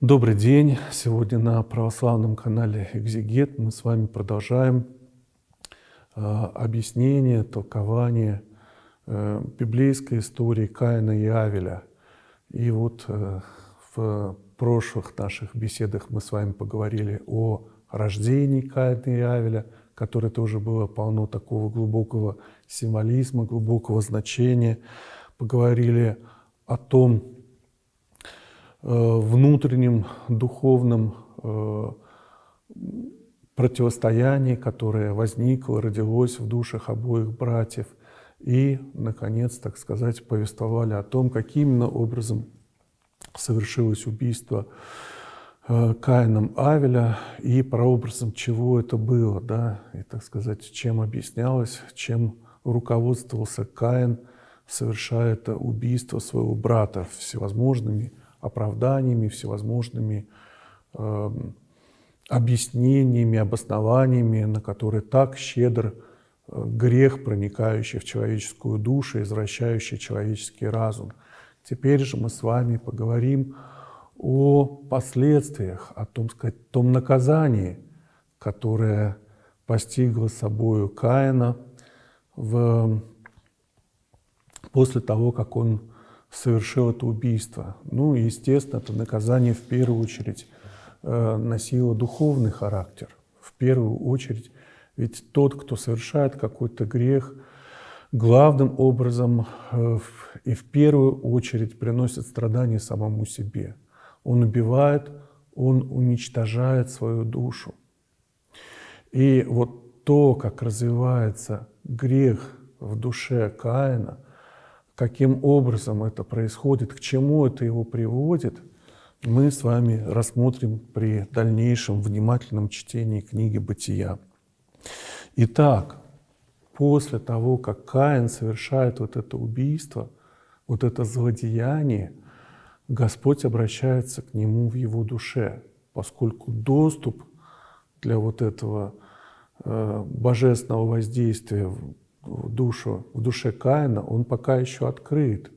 Добрый день! Сегодня на православном канале Экзигет мы с вами продолжаем э, объяснение, толкование э, библейской истории Каина и Авеля. И вот э, в прошлых наших беседах мы с вами поговорили о рождении Каина и Авеля, которое тоже было полно такого глубокого символизма, глубокого значения. Поговорили о том, Э, внутреннем духовном э, противостоянии, которое возникло, родилось в душах обоих братьев, и, наконец, так сказать, повествовали о том, каким именно образом совершилось убийство э, Каином Авеля и прообразом чего это было, да, и, так сказать, чем объяснялось, чем руководствовался Каин, совершая это убийство своего брата всевозможными оправданиями, всевозможными э, объяснениями, обоснованиями, на которые так щедр э, грех, проникающий в человеческую душу, извращающий человеческий разум. Теперь же мы с вами поговорим о последствиях, о том, сказать, том наказании, которое постигло собою Каина в, эм, после того, как он совершил это убийство. Ну, естественно, это наказание в первую очередь э, носило духовный характер. В первую очередь, ведь тот, кто совершает какой-то грех, главным образом э, и в первую очередь приносит страдания самому себе. Он убивает, он уничтожает свою душу. И вот то, как развивается грех в душе Каина – каким образом это происходит, к чему это его приводит, мы с вами рассмотрим при дальнейшем внимательном чтении книги «Бытия». Итак, после того, как Каин совершает вот это убийство, вот это злодеяние, Господь обращается к нему в его душе, поскольку доступ для вот этого э, божественного воздействия в душу, в душе Каина, он пока еще открыт.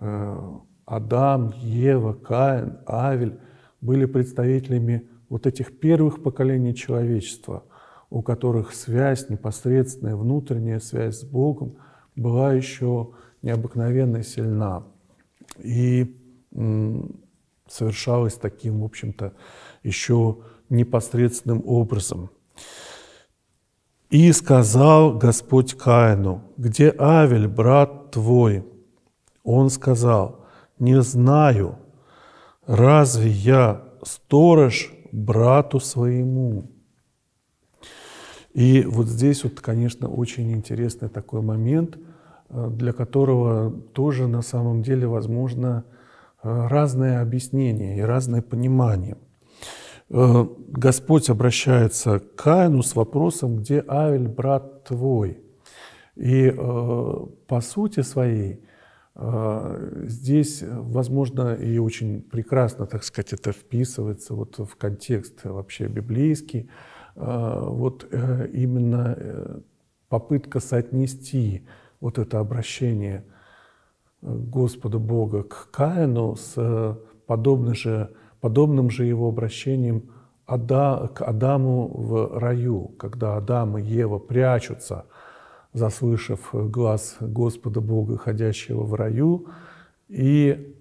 Э, Адам, Ева, Каин, Авель были представителями вот этих первых поколений человечества, у которых связь, непосредственная внутренняя связь с Богом была еще необыкновенно сильна. И совершалась таким, в общем-то, еще непосредственным образом. И сказал Господь Каину, где Авель, брат твой? Он сказал, не знаю, разве я сторож брату своему? И вот здесь вот, конечно, очень интересный такой момент, э, для которого тоже на самом деле возможно э, разное объяснение и разное понимание – Э, Господь обращается к Каину с вопросом, где Авель, брат твой? И э, по сути своей э, здесь, возможно, и очень прекрасно, так сказать, это вписывается вот в контекст вообще библейский, вот именно попытка соотнести вот это обращение Господа Бога к Каину с подобной же подобным же его обращением Ада, к Адаму в раю, когда Адам и Ева прячутся, заслышав глаз Господа Бога, ходящего в раю, и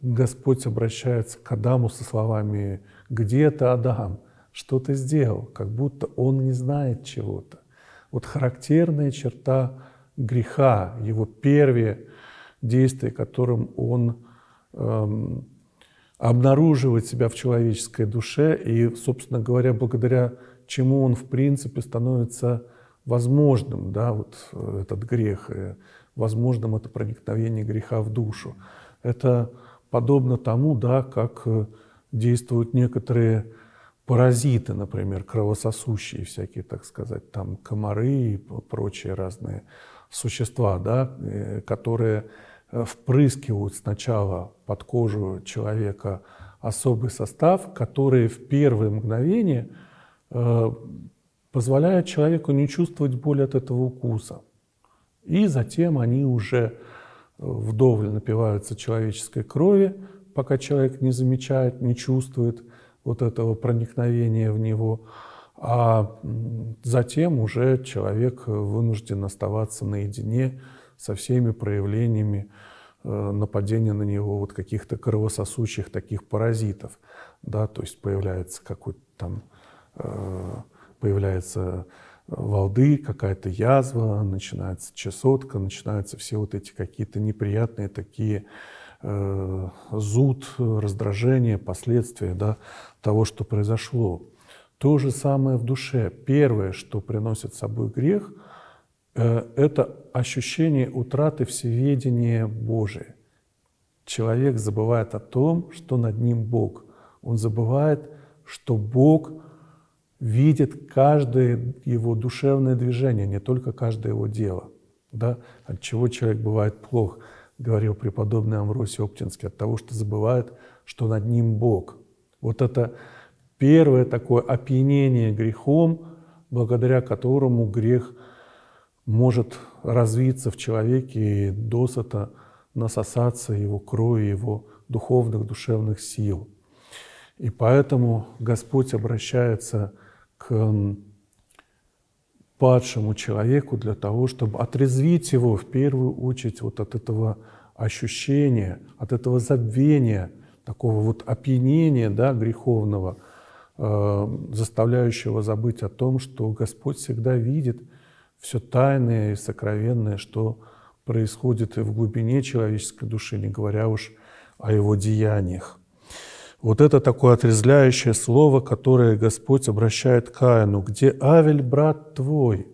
Господь обращается к Адаму со словами «Где ты, Адам? Что ты сделал?» Как будто он не знает чего-то. Вот характерная черта греха, его первые действия, которым он эм, обнаруживать себя в человеческой душе и, собственно говоря, благодаря чему он, в принципе, становится возможным, да, вот э, этот грех, и э, возможным это проникновение греха в душу. Это подобно тому, да, как э, действуют некоторые паразиты, например, кровососущие всякие, так сказать, там комары и прочие разные существа, да, которые Э, впрыскивают сначала под кожу человека особый состав, который в первые мгновения э, позволяет человеку не чувствовать боли от этого укуса. И затем они уже э, вдоволь напиваются человеческой крови, пока человек не замечает, не чувствует вот этого проникновения в него. А затем уже человек вынужден оставаться наедине со всеми проявлениями э, нападения на него вот каких-то кровососущих таких паразитов, да, то есть появляется какой-то там, э, появляется э, волды, какая-то язва, начинается чесотка, начинаются все вот эти какие-то неприятные такие э, зуд, раздражение, последствия, да, того, что произошло. То же самое в душе. Первое, что приносит с собой грех – Э, это ощущение утраты всеведения Божия. Человек забывает о том, что над ним Бог. Он забывает, что Бог видит каждое его душевное движение, не только каждое его дело. Да? От чего человек бывает плох, говорил преподобный Амвросий Оптинский, от того, что забывает, что над ним Бог. Вот это первое такое опьянение грехом, благодаря которому грех – может развиться в человеке и досыта насосаться его крови, его духовных, душевных сил. И поэтому Господь обращается к падшему человеку для того, чтобы отрезвить его в первую очередь вот от этого ощущения, от этого забвения, такого вот опьянения да, греховного, э, заставляющего забыть о том, что Господь всегда видит – все тайное и сокровенное, что происходит и в глубине человеческой души, не говоря уж о его деяниях. Вот это такое отрезляющее слово, которое Господь обращает к Каину. «Где Авель, брат твой?»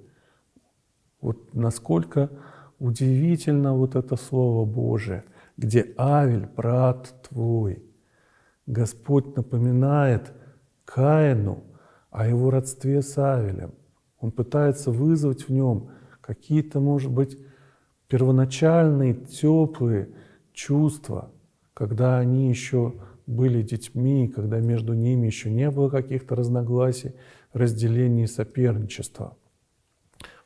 Вот насколько удивительно вот это слово Божие. «Где Авель, брат твой?» Господь напоминает Каину о его родстве с Авелем – он пытается вызвать в нем какие-то, может быть, первоначальные теплые чувства, когда они еще были детьми, когда между ними еще не было каких-то разногласий, разделений и соперничества.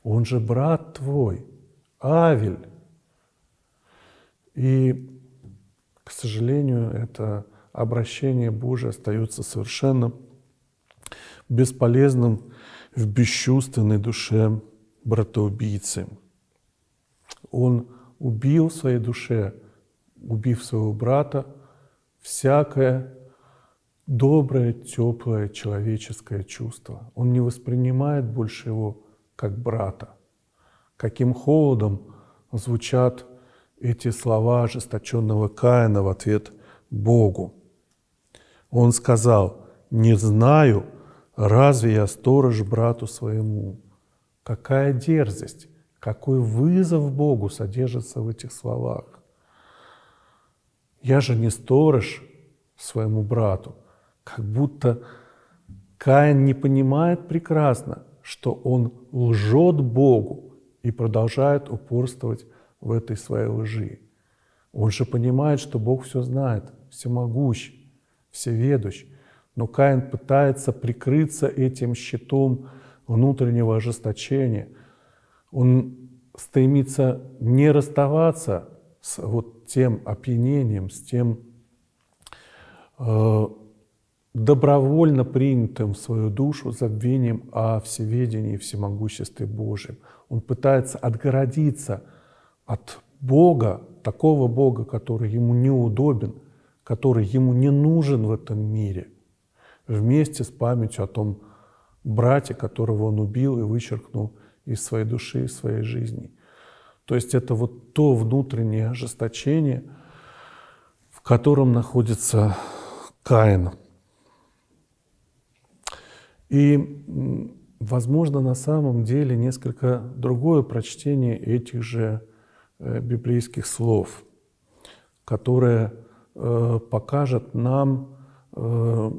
Он же брат твой, Авель. И, к сожалению, это обращение Божие остается совершенно бесполезным в бесчувственной душе братоубийцы. Он убил в своей душе, убив своего брата, всякое доброе, теплое человеческое чувство. Он не воспринимает больше его как брата. Каким холодом звучат эти слова ожесточенного Каина в ответ Богу. Он сказал, «Не знаю, Разве я сторож брату своему? Какая дерзость, какой вызов Богу содержится в этих словах. Я же не сторож своему брату. Как будто Каин не понимает прекрасно, что он лжет Богу и продолжает упорствовать в этой своей лжи. Он же понимает, что Бог все знает, всемогущ, всеведущ – но Каин пытается прикрыться этим щитом внутреннего ожесточения. Он стремится не расставаться с вот тем опьянением, с тем э, добровольно принятым в свою душу забвением о всеведении и всемогуществе Божьем. Он пытается отгородиться от Бога, такого Бога, который ему неудобен, который ему не нужен в этом мире – вместе с памятью о том брате, которого он убил и вычеркнул из своей души, из своей жизни. То есть это вот то внутреннее ожесточение, в котором находится Каин. И, возможно, на самом деле несколько другое прочтение этих же э, библейских слов, которое э, покажет нам э,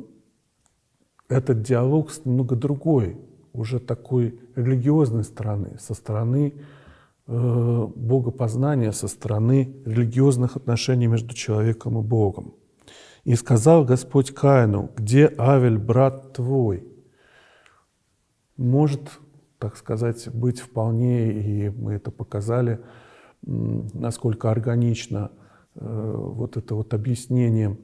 этот диалог с немного другой, уже такой религиозной стороны, со стороны э, богопознания, со стороны религиозных отношений между человеком и Богом. «И сказал Господь Каину, где Авель, брат твой?» Может, так сказать, быть вполне, и мы это показали, насколько органично э, вот это вот объяснение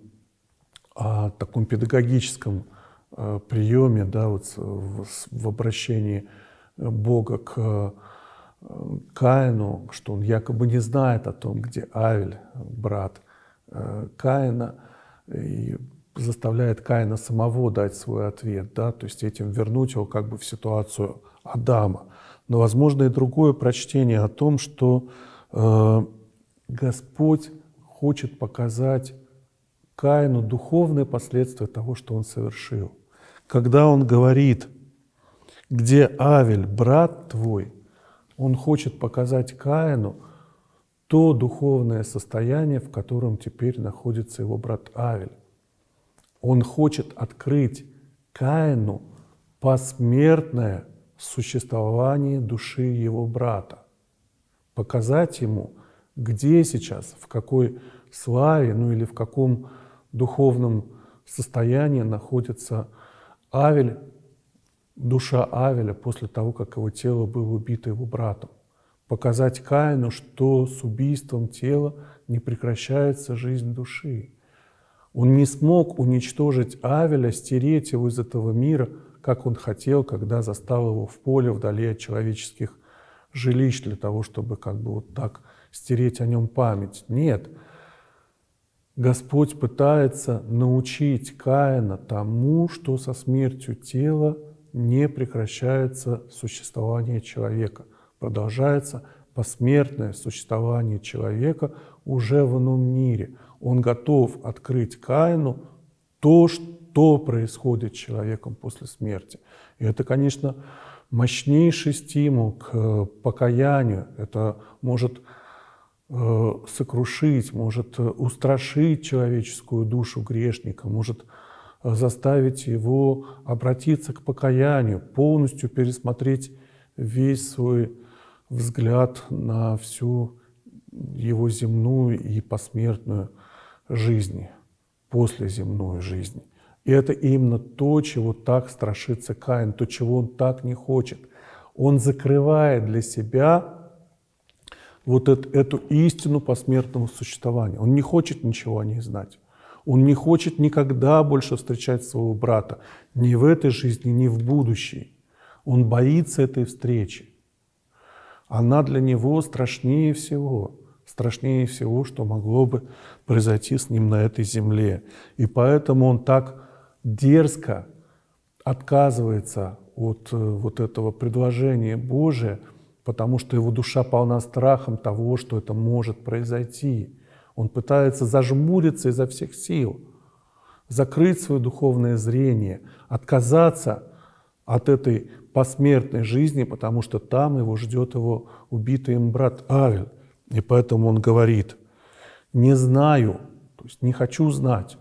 о таком педагогическом Э, приеме, да, вот в, обращении э, Бога к э, Каину, что он якобы не знает о том, где Авель, брат Каина, и заставляет Каина самого дать свой ответ, да, то есть этим вернуть его как бы в ситуацию Адама. Но возможно и другое прочтение о том, что э, Господь хочет показать Каину духовные последствия того, что он совершил – когда он говорит, где Авель, брат твой, он хочет показать Каину то духовное состояние, в котором теперь находится его брат Авель. Он хочет открыть Каину посмертное существование души его брата, показать ему, где сейчас, в какой славе, ну или в каком духовном состоянии находится Авель Авель, душа Авеля после того, как его тело было убито его братом. Показать Каину, что с убийством тела не прекращается жизнь души. Он не смог уничтожить Авеля, стереть его из этого мира, как он хотел, когда застал его в поле вдали от человеческих жилищ для того, чтобы как бы вот так стереть о нем память. Нет, Господь пытается научить Каина тому, что со смертью тела не прекращается существование человека, продолжается посмертное существование человека уже в ином мире. Он готов открыть Каину то, что происходит с человеком после смерти. И это, конечно, мощнейший стимул к э, покаянию. Это может Э, сокрушить, может устрашить человеческую душу грешника, может э, заставить его обратиться к покаянию, полностью пересмотреть весь свой взгляд на всю его земную и посмертную жизнь, послеземную жизнь. И это именно то, чего так страшится Каин, то, чего он так не хочет. Он закрывает для себя вот это, эту истину посмертного существования. Он не хочет ничего о ней знать. Он не хочет никогда больше встречать своего брата, ни в этой жизни, ни в будущей. Он боится этой встречи. Она для него страшнее всего, страшнее всего, что могло бы произойти с ним на этой земле. И поэтому он так дерзко отказывается от э, вот этого предложения Божия – потому что его душа полна страхом того, что это может произойти. Он пытается зажмуриться изо всех сил, закрыть свое духовное зрение, отказаться от этой посмертной жизни, потому что там его ждет его убитый им брат Авель. И поэтому он говорит, не знаю, то есть не хочу знать,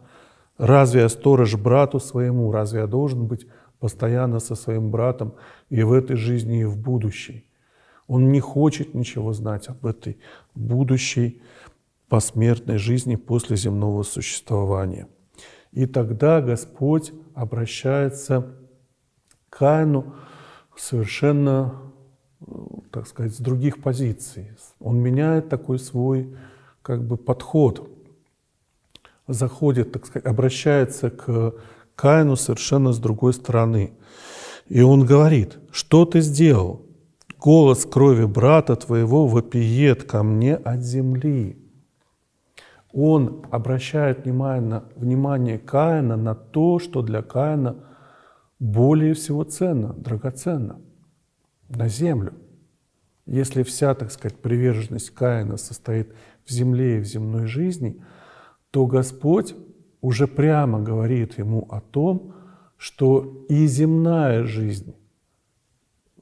разве я сторож брату своему, разве я должен быть постоянно со своим братом и в этой жизни, и в будущей. Он не хочет ничего знать об этой будущей посмертной жизни после земного существования. И тогда Господь обращается к Каину совершенно, э, так сказать, с других позиций. Он меняет такой свой как бы подход, заходит, так сказать, обращается к Каину совершенно с другой стороны. И он говорит, что ты сделал? голос крови брата твоего вопиет ко мне от земли. Он обращает внимание, на, внимание Каина на то, что для Каина более всего ценно, драгоценно, на землю. Если вся, так сказать, приверженность Каина состоит в земле и в земной жизни, то Господь уже прямо говорит ему о том, что и земная жизнь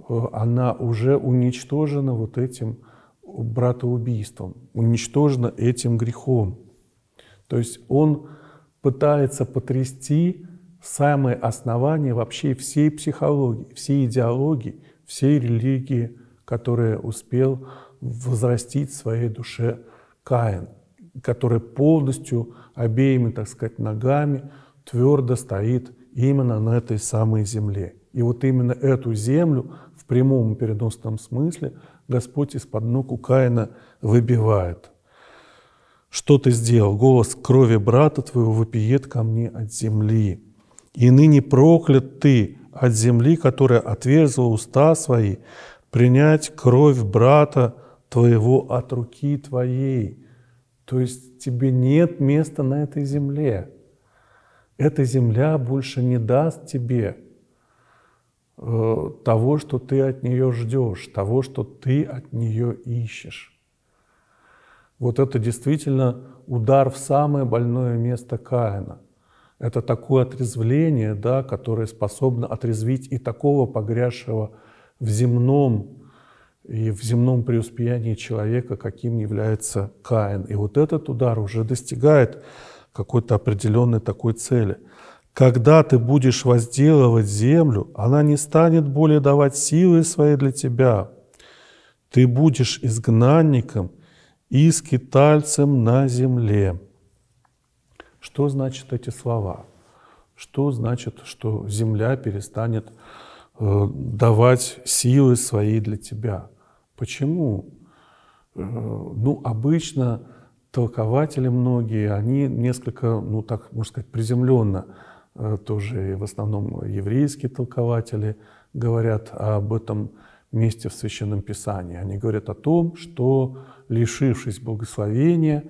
Э, она уже уничтожена вот этим братоубийством, уничтожена этим грехом. То есть он пытается потрясти самое основание вообще всей психологии, всей идеологии, всей религии, которая успел возрастить в своей душе Каин, которая полностью обеими, так сказать, ногами твердо стоит именно на этой самой земле. И вот именно эту землю прямом переносном смысле Господь из-под ног у Каина выбивает. «Что ты сделал? Голос крови брата твоего вопиет ко мне от земли. И ныне проклят ты от земли, которая отверзла уста свои, принять кровь брата твоего от руки твоей». То есть тебе нет места на этой земле. Эта земля больше не даст тебе – Э, того, что ты от нее ждешь, того, что ты от нее ищешь. Вот это действительно удар в самое больное место Каина. Это такое отрезвление, да, которое способно отрезвить и такого погрязшего в земном и в земном преуспеянии человека, каким является Каин. И вот этот удар уже достигает какой-то определенной такой цели – когда ты будешь возделывать землю, она не станет более давать силы своей для тебя. Ты будешь изгнанником и скитальцем на земле. Что значит эти слова? Что значит, что земля перестанет э, давать силы свои для тебя? Почему? Э, ну, обычно толкователи многие, они несколько, ну так, можно сказать, приземленно – Э, тоже в основном еврейские толкователи говорят об этом месте в Священном Писании. Они говорят о том, что, лишившись благословения,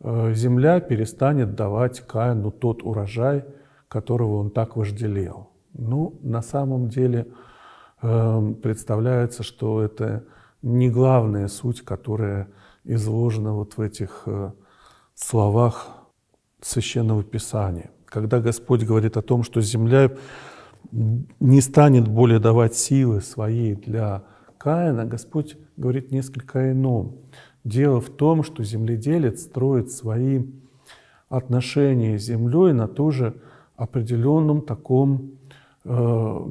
э, земля перестанет давать Каину тот урожай, которого он так вожделел. Ну, на самом деле э, представляется, что это не главная суть, которая изложена вот в этих словах Священного Писания когда Господь говорит о том, что земля не станет более давать силы своей для Каина, Господь говорит несколько ином. Дело в том, что земледелец строит свои отношения с землей на тоже определенном таком э,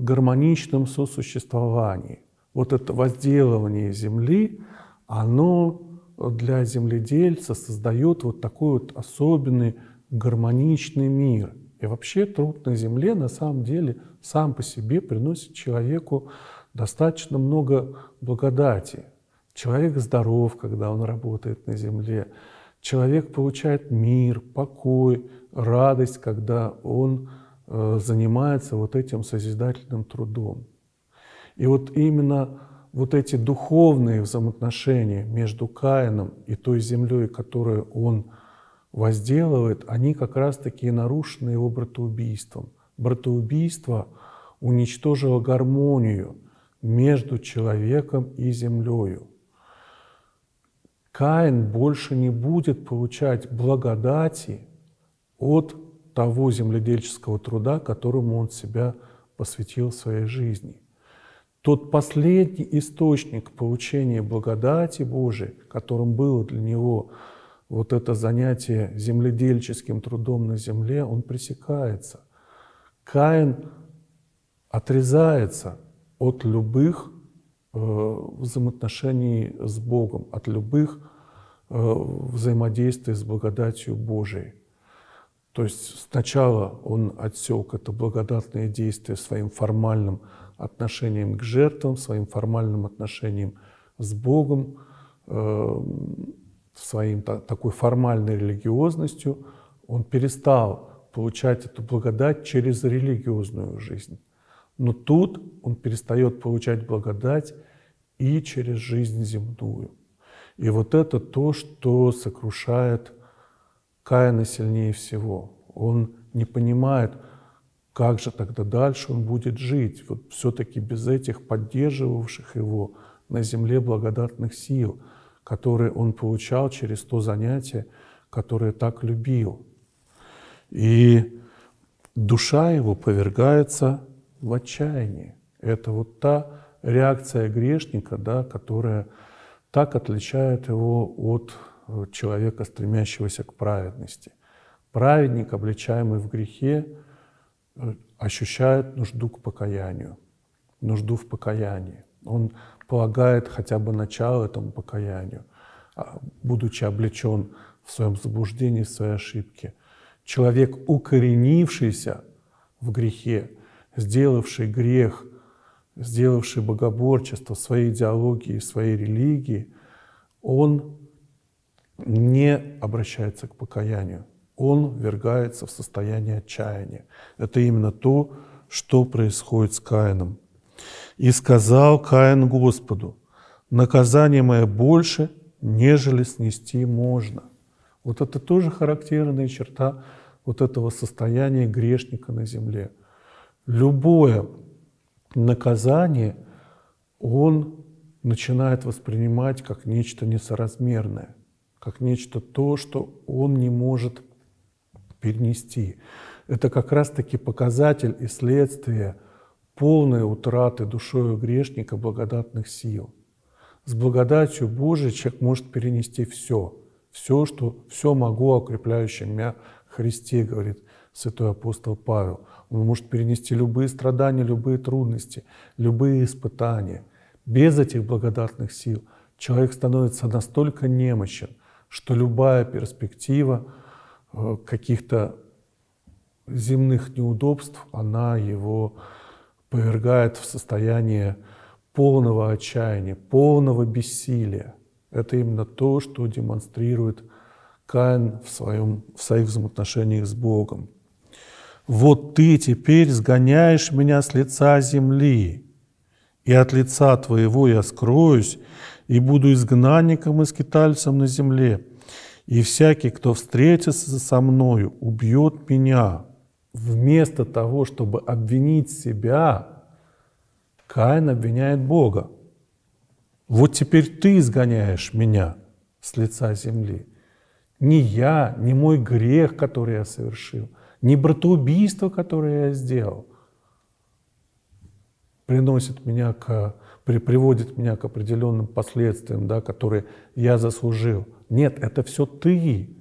гармоничном сосуществовании. Вот это возделывание земли, оно для земледельца создает вот такой вот особенный гармоничный мир. И вообще труд на Земле на самом деле сам по себе приносит человеку достаточно много благодати. Человек здоров, когда он работает на Земле. Человек получает мир, покой, радость, когда он э, занимается вот этим созидательным трудом. И вот именно вот эти духовные взаимоотношения между Каином и той землей, которую он возделывает, они как раз-таки нарушены его братоубийством. Братоубийство уничтожило гармонию между человеком и землею. Каин больше не будет получать благодати от того земледельческого труда, которому он себя посвятил своей жизни. Тот последний источник получения благодати Божией, которым было для него вот это занятие земледельческим трудом на земле, он пресекается. Каин отрезается от любых э, взаимоотношений с Богом, от любых э, взаимодействий с благодатью Божией. То есть сначала он отсек это благодатное действие своим формальным отношением к жертвам, своим формальным отношением с Богом, э, своим такой формальной религиозностью, он перестал получать эту благодать через религиозную жизнь. Но тут он перестает получать благодать и через жизнь земную. И вот это то, что сокрушает Каина сильнее всего. Он не понимает, как же тогда дальше он будет жить, вот все-таки без этих поддерживавших его на земле благодатных сил – которые он получал через то занятие, которое так любил. И душа его повергается в отчаянии. Это вот та реакция грешника, да, которая так отличает его от э, человека, стремящегося к праведности. Праведник, обличаемый в грехе, э, ощущает нужду к покаянию, нужду в покаянии. Он полагает хотя бы начало этому покаянию, а, будучи облечен в своем заблуждении, в своей ошибке. Человек, укоренившийся в грехе, сделавший грех, сделавший богоборчество своей идеологии, своей религии, он не обращается к покаянию, он вергается в состояние отчаяния. Это именно то, что происходит с Каином. И сказал Каин Господу, наказание мое больше, нежели снести можно. Вот это тоже характерная черта вот этого состояния грешника на земле. Любое наказание он начинает воспринимать как нечто несоразмерное, как нечто то, что он не может перенести. Это как раз-таки показатель и следствие – полной утраты душою грешника благодатных сил. С благодатью Божией человек может перенести все, все, что все могу окрепляющим а меня Христе, говорит святой апостол Павел. Он может перенести любые страдания, любые трудности, любые испытания. Без этих благодатных сил человек становится настолько немощен, что любая перспектива э, каких-то земных неудобств, она его повергает в состояние полного отчаяния, полного бессилия. Это именно то, что демонстрирует Каин в, своем, в своих взаимоотношениях с Богом. «Вот ты теперь сгоняешь меня с лица земли, и от лица твоего я скроюсь, и буду изгнанником и скитальцем на земле, и всякий, кто встретится со мною, убьет меня, вместо того, чтобы обвинить себя, Каин обвиняет Бога. Вот теперь ты изгоняешь меня с лица земли. Не я, не мой грех, который я совершил, не братоубийство, которое я сделал, приносит меня к, при приводит меня к определенным последствиям, да, которые я заслужил. Нет, это все ты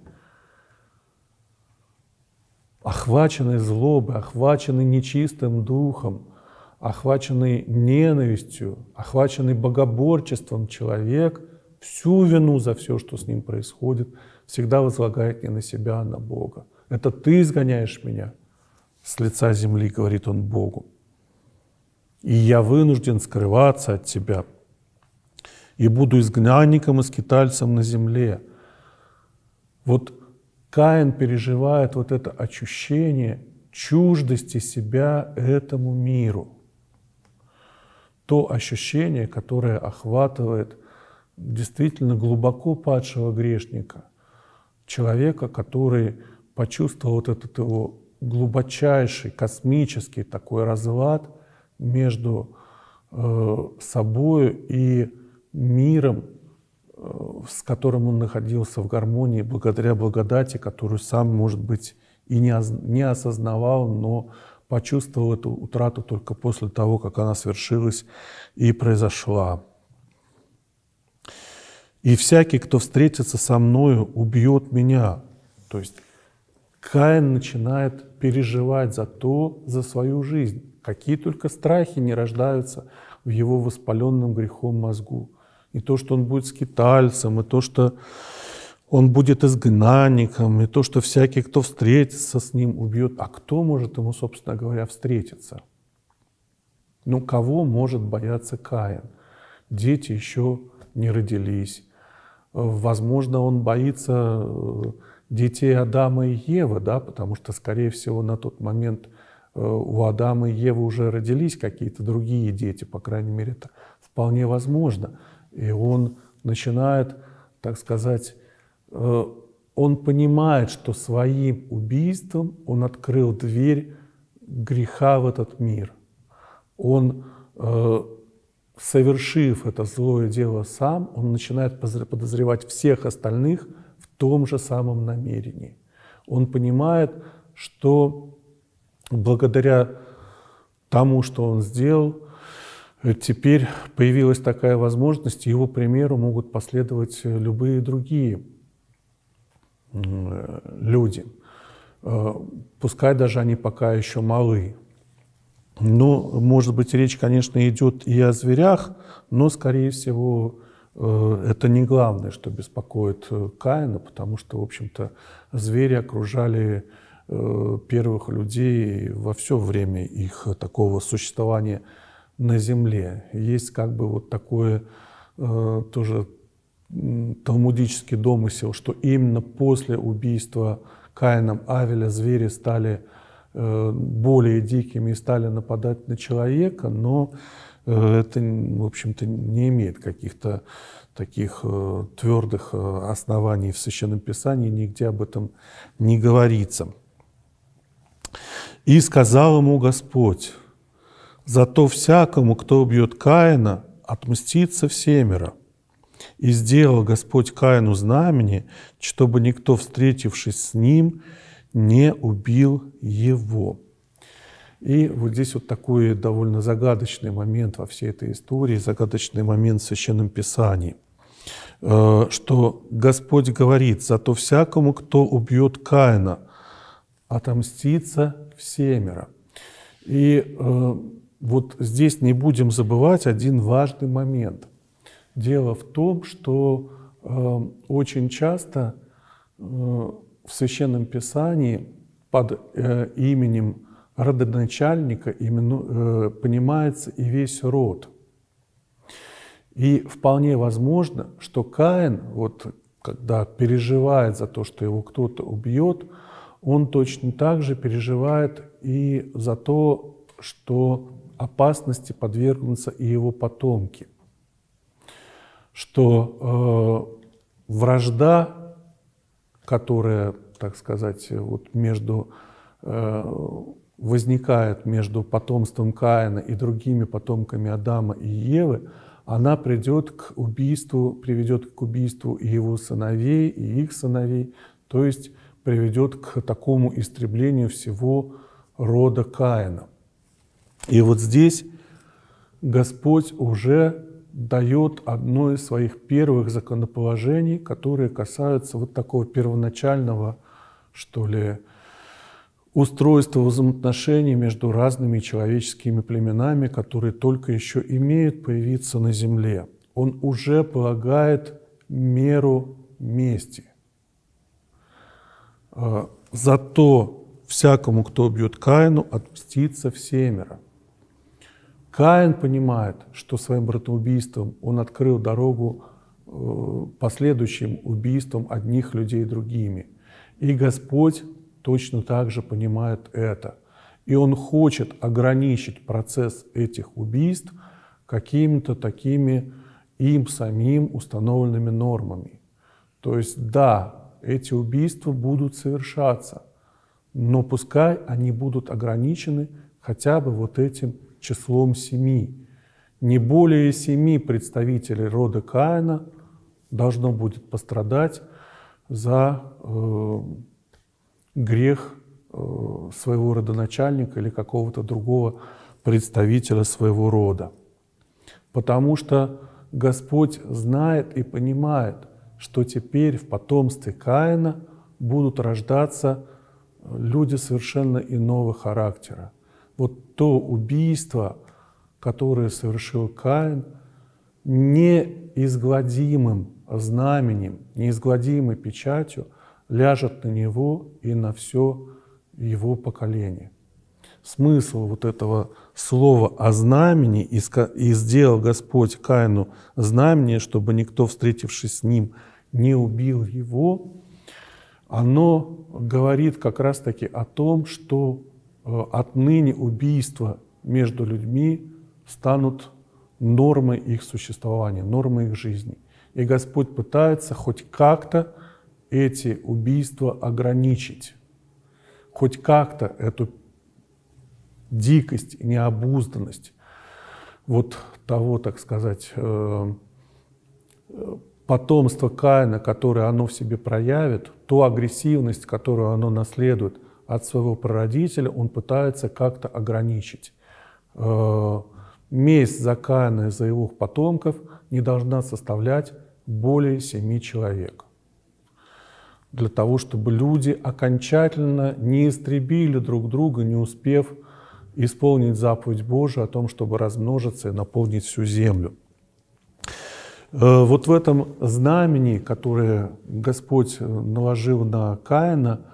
охваченный злобой, охваченный нечистым духом, охваченный ненавистью, охваченный богоборчеством человек всю вину за все, что с ним происходит, всегда возлагает не на себя, а на Бога. Это ты изгоняешь меня с лица земли, говорит он Богу. И я вынужден скрываться от тебя, и буду изгнанником и скитальцем на земле. Вот Каин переживает вот это ощущение чуждости себя этому миру. То ощущение, которое охватывает действительно глубоко падшего грешника, человека, который почувствовал вот этот его глубочайший космический такой разлад между э, собою и миром, Э, с которым он находился в гармонии благодаря благодати, которую сам, может быть, и не, не осознавал, но почувствовал эту утрату только после того, как она свершилась и произошла. «И всякий, кто встретится со мною, убьет меня». То есть Каин начинает переживать за то, за свою жизнь. Какие только страхи не рождаются в его воспаленном грехом мозгу – и то, что он будет скитальцем, и то, что он будет изгнанником, и то, что всякий, кто встретится с ним, убьет. А кто может ему, собственно говоря, встретиться? Ну, кого может бояться Каин? Дети еще не родились. Возможно, он боится э, детей Адама и Евы, да, потому что, скорее всего, на тот момент э, у Адама и Евы уже родились какие-то другие дети, по крайней мере, это вполне возможно. И он начинает, так сказать, э, он понимает, что своим убийством он открыл дверь греха в этот мир. Он, э, совершив это злое дело сам, он начинает подозревать всех остальных в том же самом намерении. Он понимает, что благодаря тому, что он сделал, Теперь появилась такая возможность, его примеру могут последовать любые другие люди, э, пускай даже они пока еще малы. Но, ну, может быть, речь, конечно, идет и о зверях, но, скорее всего, э, это не главное, что беспокоит э, Каина, потому что, в общем-то, звери окружали первых людей во все время их такого существования – на земле. Есть как бы вот такое э, тоже талмудический домысел, что именно после убийства Каином Авеля звери стали э, более дикими и стали нападать на человека, но э, это, в общем-то, не имеет каких-то таких э, твердых э, оснований в Священном Писании, нигде об этом не говорится. «И сказал ему Господь, Зато всякому, кто убьет Каина, отмстится всемиро. И сделал Господь Каину знамени, чтобы никто, встретившись с ним, не убил его. И вот здесь вот такой довольно загадочный момент во всей этой истории, загадочный момент в Священном Писании, э, что Господь говорит, «Зато всякому, кто убьет Каина, отомстится всемиро». И э, вот здесь не будем забывать один важный момент. Дело в том, что э, очень часто э, в Священном Писании под э, именем родоначальника именно, э, понимается и весь род. И вполне возможно, что Каин, вот когда переживает за то, что его кто-то убьет, он точно так же переживает и за то, что опасности подвергнутся и его потомки, что э, вражда, которая, так сказать, вот между э, возникает между потомством Каина и другими потомками Адама и Евы, она придет к убийству, приведет к убийству и его сыновей, и их сыновей, то есть приведет к такому истреблению всего рода Каина. И вот здесь Господь уже дает одно из своих первых законоположений, которые касаются вот такого первоначального, что ли, устройства взаимоотношений между разными человеческими племенами, которые только еще имеют появиться на земле. Он уже полагает меру мести. Э, зато всякому, кто убьет Каину, отпустится в семеро. Каин понимает, что своим братоубийством он открыл дорогу э, последующим убийством одних людей другими. И Господь точно так же понимает это. И Он хочет ограничить процесс этих убийств какими-то такими им самим установленными нормами. То есть да, эти убийства будут совершаться, но пускай они будут ограничены хотя бы вот этим числом семи. Не более семи представителей рода Каина должно будет пострадать за э, грех э, своего родоначальника или какого-то другого представителя своего рода. Потому что Господь знает и понимает, что теперь в потомстве Каина будут рождаться э, люди совершенно иного характера вот то убийство, которое совершил Каин, неизгладимым знаменем, неизгладимой печатью ляжет на него и на все его поколение. Смысл вот этого слова о знамени и, сделал Господь Каину знамение, чтобы никто, встретившись с ним, не убил его», оно говорит как раз-таки о том, что Э, отныне убийства между людьми станут нормой их существования, нормой их жизни. И Господь пытается хоть как-то эти убийства ограничить, хоть как-то эту дикость, необузданность вот того, так сказать, э, э, потомства Каина, которое оно в себе проявит, ту агрессивность, которую оно наследует, от своего прародителя он пытается как-то ограничить. Э, месть за Каина и за его потомков не должна составлять более семи человек. Для того, чтобы люди окончательно не истребили друг друга, не успев исполнить заповедь Божию о том, чтобы размножиться и наполнить всю землю. Э, вот в этом знамени, которое Господь наложил на Каина –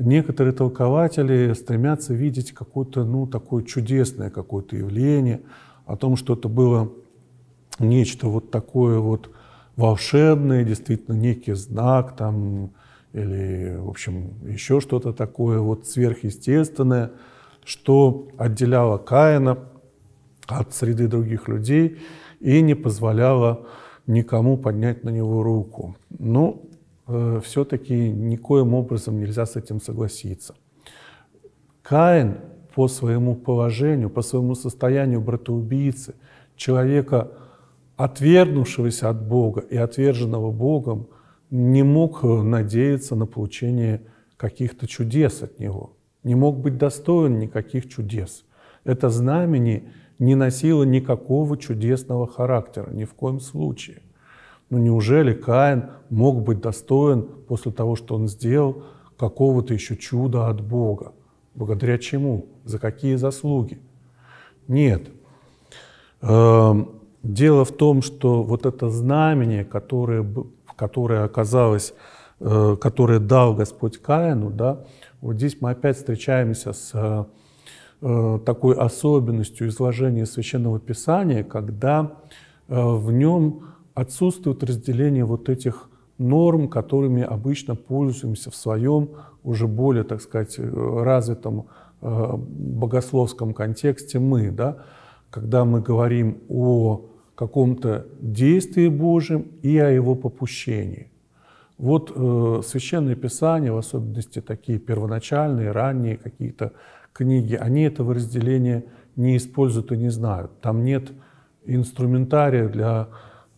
некоторые толкователи стремятся видеть какое-то, ну, такое чудесное какое-то явление, о том, что это было нечто вот такое вот волшебное, действительно некий знак там, или, в общем, еще что-то такое вот сверхъестественное, что отделяло Каина от среды других людей и не позволяло никому поднять на него руку. Ну, Э, все-таки никоим образом нельзя с этим согласиться. Каин по своему положению, по своему состоянию братоубийцы, человека, отвергнувшегося от Бога и отверженного Богом, не мог э, надеяться на получение каких-то чудес от него, не мог быть достоин никаких чудес. Это знамени не носило никакого чудесного характера, ни в коем случае. Ну неужели Каин мог быть достоин после того, что он сделал, какого-то еще чуда от Бога? Благодаря чему? За какие заслуги? Нет. Эм, дело в том, что вот это знамение, которое, которое оказалось, э, которое дал Господь Каину, да, вот здесь мы опять встречаемся с э, такой особенностью изложения Священного Писания, когда э, в нем отсутствует разделение вот этих норм, которыми обычно пользуемся в своем уже более, так сказать, э, развитом э, богословском контексте мы, да, когда мы говорим о каком-то действии Божьем и о его попущении. Вот э, священное писание, в особенности такие первоначальные, ранние какие-то книги, они этого разделения не используют и не знают. Там нет инструментария для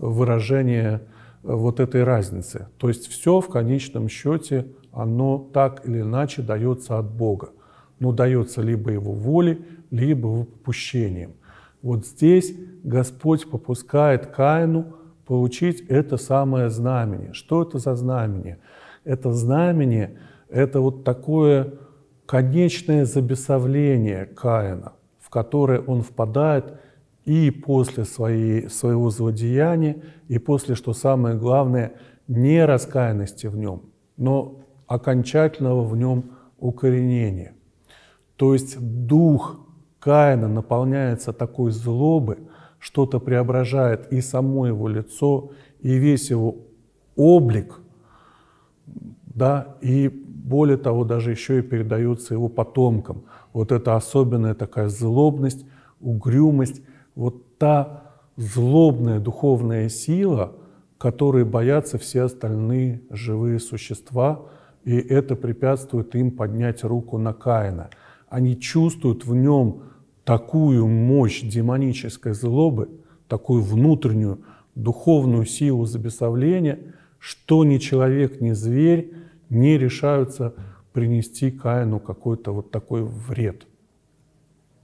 выражение э, вот этой разницы. То есть все в конечном счете, оно так или иначе дается от Бога. Но ну, дается либо его волей, либо его Вот здесь Господь попускает Каину получить это самое знамение. Что это за знамение? Это знамение – это вот такое конечное забесовление Каина, в которое он впадает – и после своей, своего злодеяния, и после, что самое главное, не раскаянности в нем, но окончательного в нем укоренения. То есть дух Каина наполняется такой злобы, что-то преображает и само его лицо, и весь его облик, да, и более того, даже еще и передается его потомкам. Вот эта особенная такая злобность, угрюмость, вот та злобная духовная сила, которой боятся все остальные живые существа, и это препятствует им поднять руку на Каина. Они чувствуют в нем такую мощь демонической злобы, такую внутреннюю духовную силу забесовления, что ни человек, ни зверь не решаются принести Каину какой-то вот такой вред.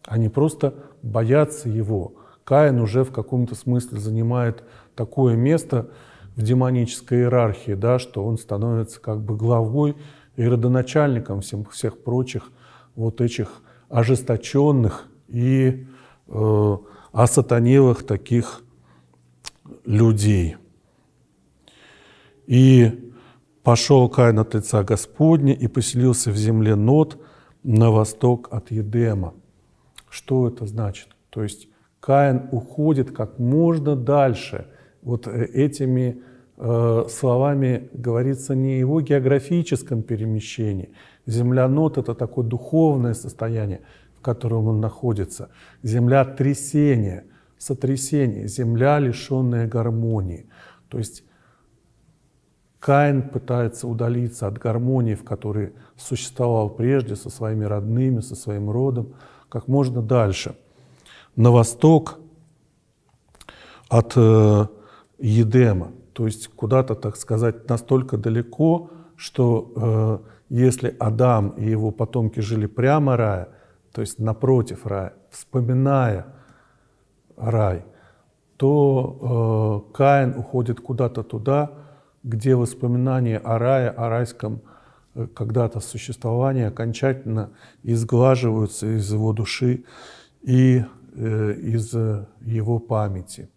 Они просто боятся его, Каин уже в каком-то смысле занимает такое место в демонической иерархии, да, что он становится как бы главой и родоначальником всем, всех прочих вот этих ожесточенных и э, осатанелых таких людей. И пошел Каин от лица Господня и поселился в земле Нот на восток от Едема. Что это значит? То есть Каин уходит как можно дальше. Вот э, этими э, словами говорится не о его географическом перемещении. Землянот — это такое духовное состояние, в котором он находится. Земля трясения, сотрясение, земля, лишенная гармонии. То есть Каин пытается удалиться от гармонии, в которой существовал прежде со своими родными, со своим родом, как можно дальше — на восток от э, Едема, то есть куда-то, так сказать, настолько далеко, что э, если Адам и его потомки жили прямо рая, то есть напротив рая, вспоминая рай, то э, Каин уходит куда-то туда, где воспоминания о рае, о райском э, когда-то существовании окончательно изглаживаются из его души и Э, из э, его памяти.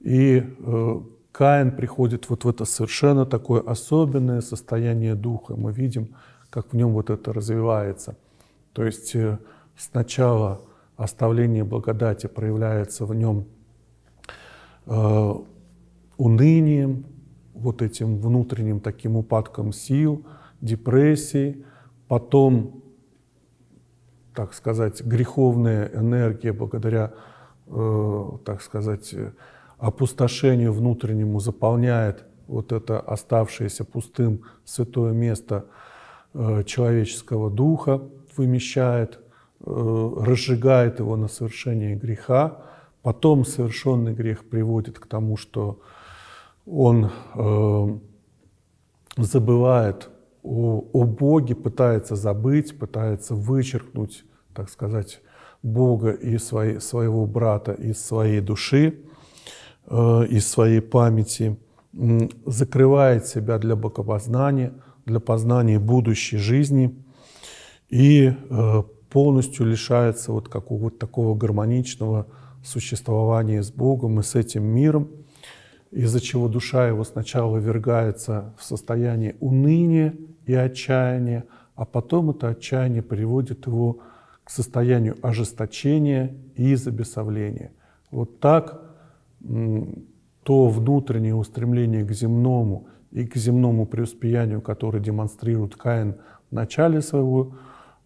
И э, Каин приходит вот в это совершенно такое особенное состояние духа. Мы видим, как в нем вот это развивается. То есть сначала оставление благодати проявляется в нем унынием, вот этим внутренним таким упадком сил, депрессией, потом так сказать, греховная энергия благодаря, э, так сказать, опустошению внутреннему заполняет вот это оставшееся пустым святое место э, человеческого духа, вымещает, э, разжигает его на совершение греха, потом совершенный грех приводит к тому, что он э, забывает о, о Боге, пытается забыть, пытается вычеркнуть, так сказать, Бога и свои, своего брата из своей души, э, из своей памяти, э, закрывает себя для богопознания, для познания будущей жизни и э, полностью лишается вот какого-то такого гармоничного существования с Богом и с этим миром, из-за чего душа его сначала вергается в состояние уныния и отчаяние, а потом это отчаяние приводит его к состоянию ожесточения и забесовления. Вот так то внутреннее устремление к земному и к земному преуспеянию, которое демонстрирует Каин в начале своего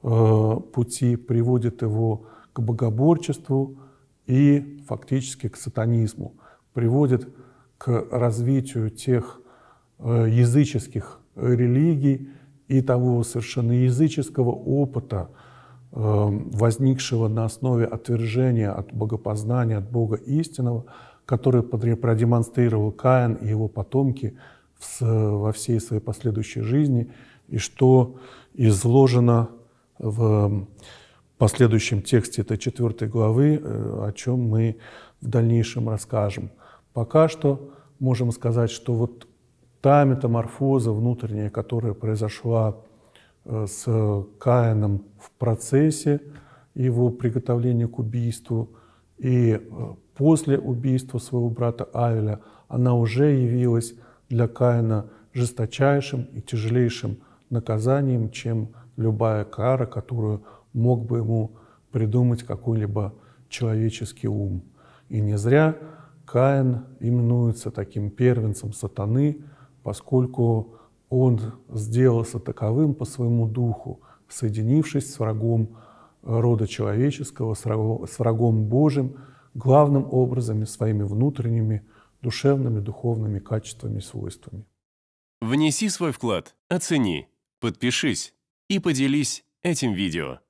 э, пути, приводит его к богоборчеству и фактически к сатанизму, приводит к развитию тех э, языческих религий и того совершенно языческого опыта, э, возникшего на основе отвержения от богопознания, от Бога истинного, который продемонстрировал Каин и его потомки во всей своей последующей жизни, и что изложено в последующем тексте этой четвертой главы, э, о чем мы в дальнейшем расскажем. Пока что можем сказать, что вот та метаморфоза внутренняя, которая произошла э, с Каином в процессе его приготовления к убийству и э, после убийства своего брата Авеля, она уже явилась для Каина жесточайшим и тяжелейшим наказанием, чем любая кара, которую мог бы ему придумать какой-либо человеческий ум. И не зря Каин именуется таким первенцем сатаны, поскольку он сделался таковым по своему духу, соединившись с врагом э, рода человеческого, с врагом Божьим, главным образом своими внутренними душевными, духовными качествами и свойствами. Внеси свой вклад, оцени, подпишись и поделись этим видео.